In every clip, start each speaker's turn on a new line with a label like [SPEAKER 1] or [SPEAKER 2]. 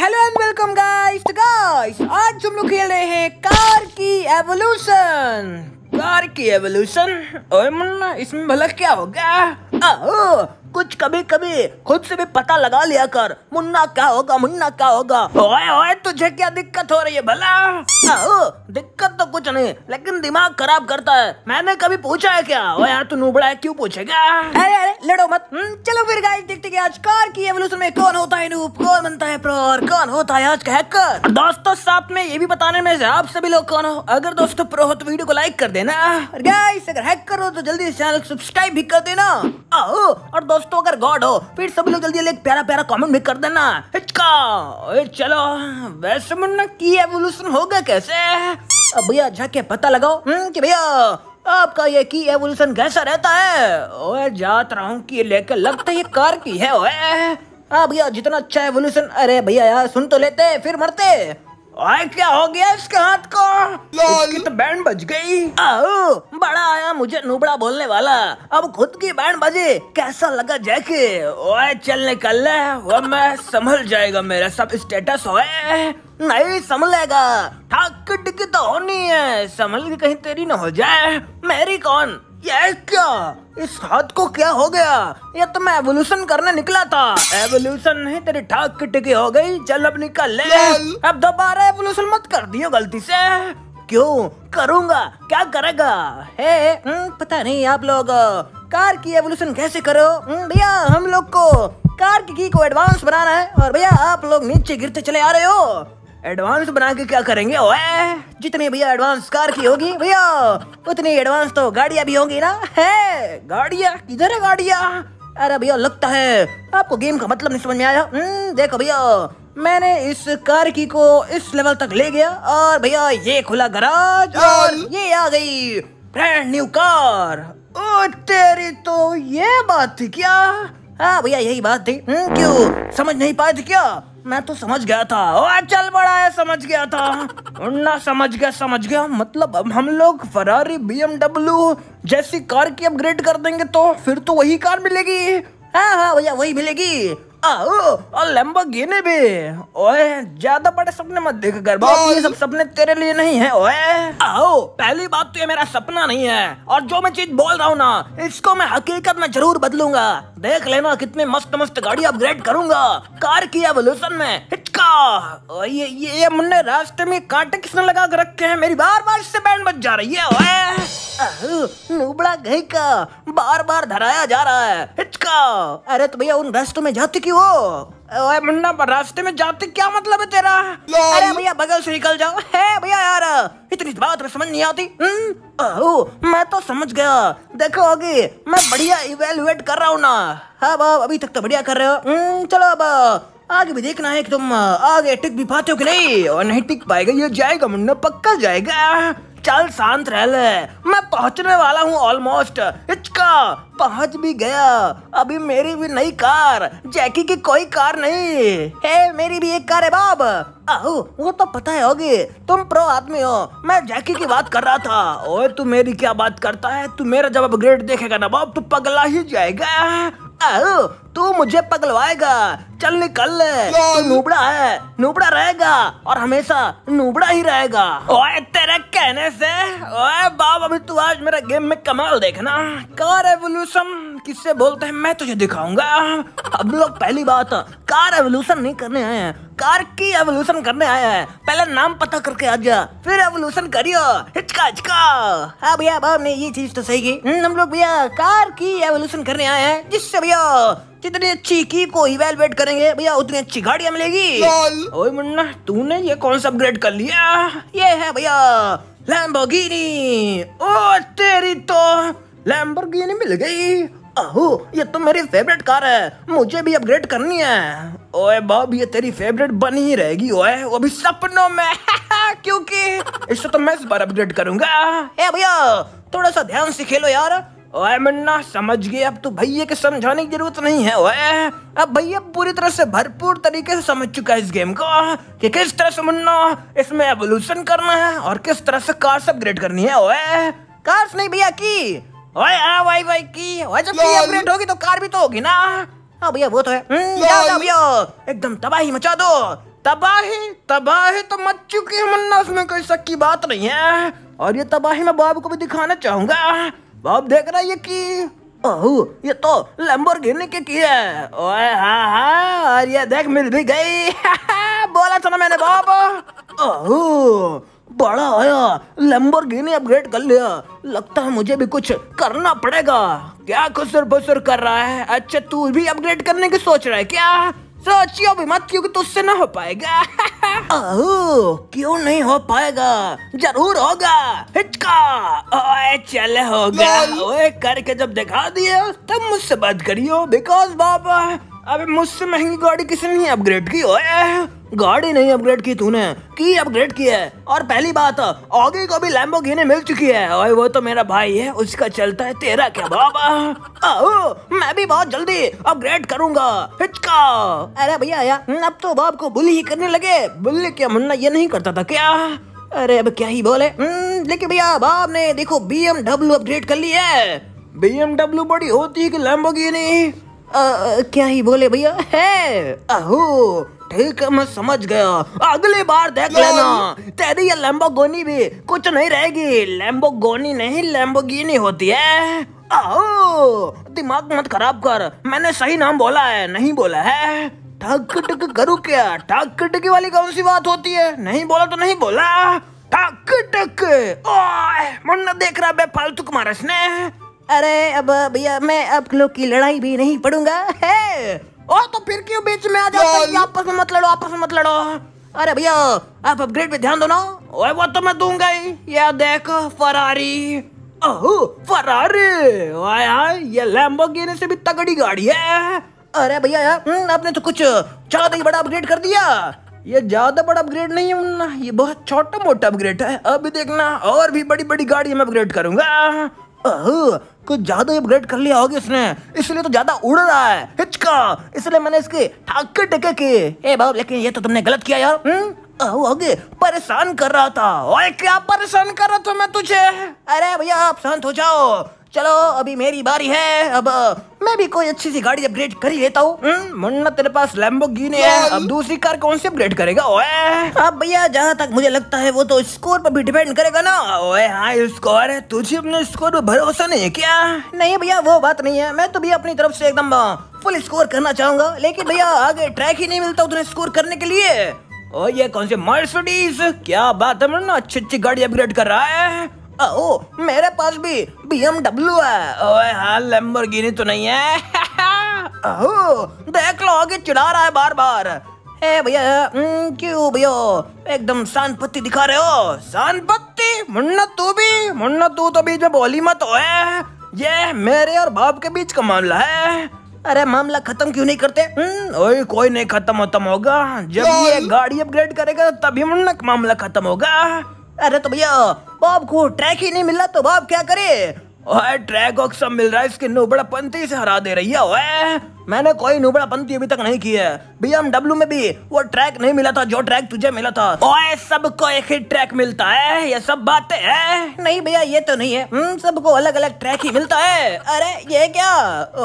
[SPEAKER 1] Hello and welcome guys तो guys आज हम लोग खेल रहे हैं कार की एवोल्यूशन कार की एवोल्यूशन और मुन्ना इसमें भला क्या होगा कुछ कभी कभी खुद से भी पता लगा लिया कर मुन्ना क्या होगा मुन्ना क्या होगा ओए ओए तुझे क्या दिक्कत हो रही है भला आओ दिक्कत तो कुछ नहीं लेकिन दिमाग खराब करता है मैंने कभी पूछा है क्या ओए यार तू नूबड़ा है क्यों पूछेगा अरे अरे लड़ो मत हम्म, चलो फिर गाइस देखते हैं आज कार की एवोल्यूशन में कौन होता है नूब कौन बनता है प्रो और कौन होता है आज का हैकर दोस्तों साथ में ये भी बताने में आप सभी लोग कौन हो अगर दोस्तों प्रो हो तो वीडियो को लाइक कर देना गाइस अगर हैकर हो तो जल्दी चैनल सब्सक्राइब भी कर देना आओ और दोस्तों दोस्तों अगर गॉड हो फिर सभी लोग जल्दी एक प्यारा प्यारा कमेंट भी कर देना हिचका चलो वैसे मुन्ना की एवोल्यूशन होगा कैसे अब भैया जाके पता लगाओ हम्म, कि भैया आपका ये की एवोल्यूशन कैसा रहता है ओए जात रहा हूँ की लेके लगता है ये कार की है ओए हाँ भैया जितना अच्छा एवोल्यूशन अरे भैया यार सुन तो लेते फिर मरते और क्या हो गया इसके हाथ को इसकी तो बैंड बज गई आओ बड़ा आया मुझे नुबड़ा बोलने वाला अब खुद की बैंड बजे कैसा लगा जैके ओए चल निकल ले वो मैं संभल जाएगा मेरा सब स्टेटस ओए नहीं संभलेगा ठाक हाँ, टिक तो होनी है संभल के कहीं तेरी ना हो जाए मेरी कौन ये क्या इस हाथ को क्या हो गया ये तो मैं एवोल्यूशन करने निकला था एवोल्यूशन नहीं तेरी ठाक की टिकी हो गई चल अब निकल ले अब दोबारा एवोल्यूशन मत कर दियो गलती से क्यों करूंगा क्या करेगा हे हम्म, पता नहीं आप लोग कार की एवोल्यूशन कैसे करो हम्म, भैया हम लोग को कार की की को एडवांस बनाना है और भैया आप लोग नीचे गिरते चले आ रहे हो एडवांस बना के क्या करेंगे ओए जितनी भैया एडवांस कार की होगी भैया उतनी एडवांस तो गाड़िया भी होंगी ना है गाड़िया किधर है गाड़िया अरे भैया लगता है आपको गेम का मतलब नहीं समझ में आया हम्म, देखो भैया मैंने इस कार की को इस लेवल तक ले गया और भैया ये खुला गराज और ये आ गई ब्रांड न्यू कार ओ तेरी तो ये बात थी क्या हाँ भैया यही बात थी हम्म, क्यों समझ नहीं पाए थे क्या मैं तो समझ गया था ओ चल बड़ा है समझ गया था ना समझ गया समझ गया मतलब अब हम लोग फरारी बीएमडब्ल्यू जैसी कार की अपग्रेड कर देंगे तो फिर तो वही कार मिलेगी हाँ हाँ भैया वही मिलेगी भी ओए ज्यादा बड़े सपने मत देख गरबा ये सब सपने तेरे लिए नहीं है ओए आओ पहली बात तो ये मेरा सपना नहीं है और जो मैं चीज बोल रहा हूँ ना इसको मैं हकीकत में जरूर बदलूंगा देख लेना कितनी मस्त मस्त गाड़ी अपग्रेड करूंगा कार की एवोल्यूशन में का ये ये, ये मुन्ने रास्ते में कांटे किसने लगा कर रखे हैं मेरी बार बार इससे बैंड बज जा रही है ओए नुबड़ा गई का बार बार धराया जा रहा है हिचका अरे तो भैया उन रास्ते में जाते क्यों हो ओए मुन्ना पर रास्ते में जाते क्या मतलब है तेरा अरे भैया बगल से निकल जाओ है भैया यार इतनी बात में समझ नहीं आती ओ, हम्म, मैं तो समझ गया देखो आगे मैं बढ़िया इवेलुएट कर रहा हूँ ना हाँ बाब हाँ, अभी तक तो बढ़िया कर रहे हो हम्म, चलो अब आगे भी देखना है कि तुम आगे टिक भी पाते हो कि नहीं और नहीं टिक पाएगा ये जाएगा मुन्ना पक्का जाएगा चल शांत रह ले मैं पहुंचने वाला हूँ ऑलमोस्ट हिचका पहुंच भी गया अभी मेरी भी नई कार जैकी की कोई कार नहीं हे मेरी भी एक कार है बाब आहो वो तो पता है होगी तुम प्रो आदमी हो मैं जैकी की बात कर रहा था और तू मेरी क्या बात करता है तू मेरा जब अपग्रेड देखेगा ना बाब तू तो पगला ही जाएगा हाँ, तू मुझे पगलवाएगा चल निकल ले नूबड़ा है नूबड़ा रहेगा और हमेशा नूबड़ा ही रहेगा ओए तेरे कहने से ओए बाप अभी तू आज मेरा गेम में कमाल देखना कार एवोल्यूशन किससे बोलते हैं मैं तुझे दिखाऊंगा अब लोग पहली बात कार एवोल्यूशन नहीं करने आए हैं कार की एवोल्यूशन करने आए हैं पहले नाम पता करके आ जा फिर एवोल्यूशन करियो हिचका हिचका हाँ भैया ने ये चीज तो सही की हम्म, हम लोग भैया कार की एवोल्यूशन करने आए हैं जिससे भैया जितनी अच्छी की को इवेलुएट करेंगे भैया उतनी अच्छी गाड़ियां मिलेगी ओए मुन्ना तूने ये कौन सा अपग्रेड कर लिया ये है भैया लैम्बोर्गिनी ओ तेरी तो लैम्बोर्गिनी मिल गई अहो ये तो मेरी फेवरेट कार है मुझे भी अपग्रेड करनी है ओए बाब ये तेरी फेवरेट बनी ही रहेगी ओए वो भी सपनों में क्योंकि इससे तो मैं इस बार अपग्रेड करूंगा हे भैया थोड़ा सा ध्यान से खेलो यार ओए मुन्ना समझ गए अब तो भैया के समझाने की जरूरत नहीं है ओए अब भैया पूरी तरह से भरपूर तरीके से समझ चुका है इस गेम को कि किस तरह से मुन्ना इसमें एवोल्यूशन करना है और किस तरह से कार्स अपग्रेड करनी है ओए कार्स नहीं भैया की ओए हां भाई भाई की जब पी अपग्रेड होगी तो कार भी तो होगी ना हाँ भैया वो तो है हम्म, भैया एकदम तबाही मचा दो तबाही तबाही तो मच चुकी है मन्ना उसमें कोई शक की बात नहीं है और ये तबाही मैं बाब को भी दिखाना चाहूंगा बाब देख रहा है ये की ओह ये तो लैम्बोर्गिनी के की है ओए हा हा और ये देख मिल भी गई बोला था ना मैंने बाब ओह बड़ा आया लंबर अपग्रेड कर लिया लगता है मुझे भी कुछ करना पड़ेगा क्या खुसर बसर कर रहा है अच्छा तू भी अपग्रेड करने की सोच रहा है क्या सोचियो भी मत क्योंकि तुझसे ना हो पाएगा अहो क्यों नहीं हो पाएगा जरूर होगा हिचका ओए चले होगा ओए करके जब दिखा दिए तब मुझसे बात करियो बिकॉज बाबा अबे मुझसे महंगी गाड़ी किसी ने अपग्रेड की ओए गाड़ी नहीं अपग्रेड की तूने की अपग्रेड किया है और पहली बात ऑगी को भी लैम्बो मिल चुकी है और वो तो मेरा भाई है उसका चलता है तेरा क्या बाबा आओ मैं भी बहुत जल्दी अपग्रेड करूंगा हिचका अरे भैया अब तो बाप को बुली ही करने लगे बुल्ली क्या मुन्ना ये नहीं करता था क्या अरे अब क्या ही बोले हम्म, लेकिन भैया बाप ने देखो बी अपग्रेड कर ली है बी बड़ी होती है की लैम्बो क्या ही बोले भैया है अहो ठीक है मैं समझ गया अगली बार देख लेना तेरी ये लैम्बोगोनी भी कुछ नहीं रहेगी लैम्बोगोनी नहीं लैम्बोगिनी होती है ओ, दिमाग मत खराब कर मैंने सही नाम बोला है नहीं बोला है ठक टक करूँ क्या ठक टकी वाली कौन सी बात होती है नहीं बोला तो नहीं बोला ठक टक मुन्ना देख रहा बे फालतू कुमार ने अरे अब भैया मैं अब लोग की लड़ाई भी नहीं पढ़ूंगा है ओ तो फिर क्यों बीच में आ जाओ आपस में मत लड़ो आपस में मत लड़ो अरे भैया आप अपग्रेड पे ध्यान दो ना ओए वो तो मैं दूंगा ही ये देख फरारी ओहो फरारी ओए यार ये लैम्बोर्गिनी से भी तगड़ी गाड़ी है अरे भैया यार हम्म, आपने तो कुछ ज्यादा ही बड़ा अपग्रेड कर दिया ये ज्यादा बड़ा अपग्रेड नहीं है हम्म, ये बहुत छोटा मोटा अपग्रेड है अभी देखना और भी बड़ी बड़ी गाड़ी में अपग्रेड करूंगा कुछ ज्यादा ही अपग्रेड कर लिया होगी उसने इसलिए तो ज्यादा उड़ रहा है हिचका इसलिए मैंने इसके ठाके टके किए ए बाबू लेकिन ये तो तुमने गलत किया यार हुँ? हम्म? आगे परेशान कर रहा था ओए क्या परेशान कर रहा था मैं तुझे अरे भैया आप शांत हो जाओ चलो अभी मेरी बारी है अब मैं भी कोई अच्छी सी गाड़ी अपग्रेड कर ही लेता हूँ हम्म, मुन्ना तेरे पास लैम्बो है अब दूसरी कार कौन सी अपग्रेड करेगा ओए अब भैया जहाँ तक मुझे लगता है वो तो स्कोर पर भी डिपेंड करेगा ना ओए हाई स्कोर है तुझे अपने स्कोर पर भरोसा नहीं है क्या नहीं भैया वो बात नहीं है मैं तो भैया अपनी तरफ से एकदम फुल स्कोर करना चाहूंगा लेकिन भैया आगे ट्रैक ही नहीं मिलता उतने स्कोर करने के लिए और ये कौन से मर्सिडीज क्या बात है मुन्ना अच्छी अच्छी गाड़ी अपग्रेड कर रहा है ओ मेरे पास भी बी बीएमडब्ल्यू है ओए हाँ लैम्बोर्गिनी तो नहीं है ओ देख लो आगे चिढ़ा रहा है बार बार ए भैया क्यों भैया एकदम शानपत्ति दिखा रहे हो शानपत्ति मुन्ना तू भी मुन्ना तू तो बीच में बोली मत हो ये मेरे और बाप के बीच का मामला है अरे मामला खत्म क्यों नहीं करते ओए कोई नहीं खत्म होता होगा जब ये गाड़ी अपग्रेड करेगा तभी मुन्ना का मामला खत्म होगा अरे तो भैया बॉब को ट्रैक ही नहीं मिल रहा तो बॉब क्या करे ओए ट्रैक ऑक्स सब मिल रहा है इसके नुबड़ा पंथी से हरा दे रही है ओए मैंने कोई नुबड़ा पंथी अभी तक नहीं की है बीएमडब्ल्यू में भी वो ट्रैक नहीं मिला था जो ट्रैक तुझे मिला था ओए सबको एक ही ट्रैक मिलता है ये सब बातें है नहीं भैया ये तो नहीं है हम्म, सबको अलग अलग ट्रैक ही मिलता है अरे ये क्या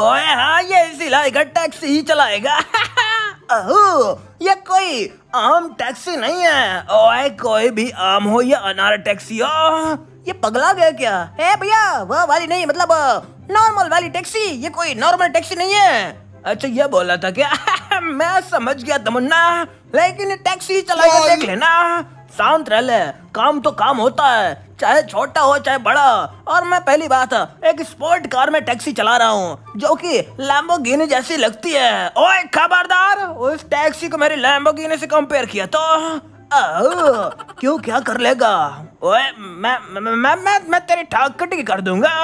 [SPEAKER 1] ओए हाँ ये सिलाई का टैक्सी ही चलाएगा अहो ये कोई आम टैक्सी नहीं है ओए कोई भी आम हो या अनार टैक्सी हो ये पगला गया क्या है भैया वह वाली नहीं मतलब नॉर्मल वाली टैक्सी ये कोई नॉर्मल टैक्सी नहीं है अच्छा ये बोला था क्या मैं समझ गया तमन्ना लेकिन टैक्सी चला के देख लेना शांत रह ले काम तो काम होता है चाहे छोटा हो चाहे बड़ा और मैं पहली बात एक स्पोर्ट कार में टैक्सी चला रहा हूँ जो कि लैम्बोगिनी जैसी लगती है ओए खबरदार उस टैक्सी को मेरी लैम्बोगिनी से कंपेयर किया तो क्यों क्या कर लेगा ओए मैं मैं मैं मैं, मैं तेरी ठाकट की कर दूंगा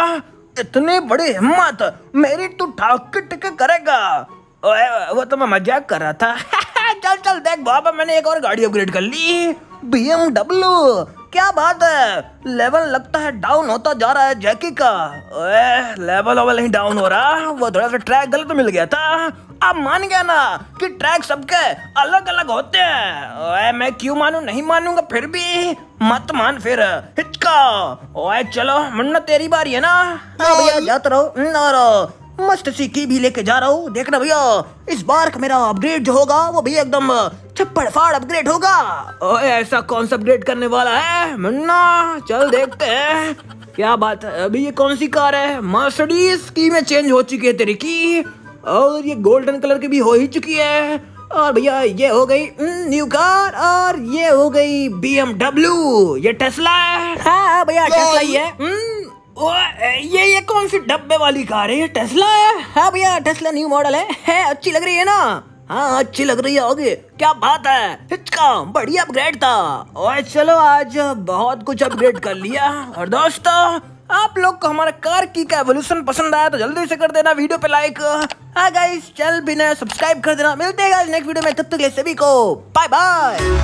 [SPEAKER 1] इतनी बड़ी हिम्मत मेरी तू ठाकट करेगा ओए वो तो मैं मजाक कर रहा था चल चल देख बाबा मैंने एक और गाड़ी अपग्रेड कर ली बी क्या बात है लेवल लगता है डाउन होता जा रहा है जैकी का ओए लेवल ओवल नहीं डाउन हो रहा वो थोड़ा सा ट्रैक गलत मिल गया था अब मान गया ना कि ट्रैक सबके अलग अलग होते हैं ओए मैं क्यों मानू नहीं मानूंगा फिर भी मत मान फिर हिचका ओए चलो मुन्ना तेरी बारी है ना हाँ, भैया जाते रहो मस्त सी की भी लेके जा रहा हूँ देखना भैया इस बार का मेरा अपग्रेड जो होगा वो भी एकदम छप्पड़ फाड़ अपग्रेड होगा ओए ऐसा कौन सा अपग्रेड करने वाला है मुन्ना चल देखते हैं क्या बात है अभी ये कौन सी कार है मर्सिडीज की में चेंज हो चुकी है तेरी की और ये गोल्डन कलर की भी हो ही चुकी है और भैया ये हो गई न्यू कार और ये हो गई बी ये टेस्ला है हाँ, हाँ भैया टेस्ला ही है ये ये कौन सी डब्बे वाली कार है ये टेस्ला है हाँ भैया टेस्ला न्यू मॉडल है है अच्छी लग रही है ना हाँ अच्छी लग रही है होगी क्या बात है हिचका बढ़िया अपग्रेड था और चलो आज बहुत कुछ अपग्रेड कर लिया और दोस्तों आप लोग को हमारा कार की का एवोल्यूशन पसंद आया तो जल्दी से कर देना वीडियो पे लाइक हाँ गाइस चैनल भी नया सब्सक्राइब कर देना मिलते हैं नेक्स्ट वीडियो में तब तक ले सभी को बाय बाय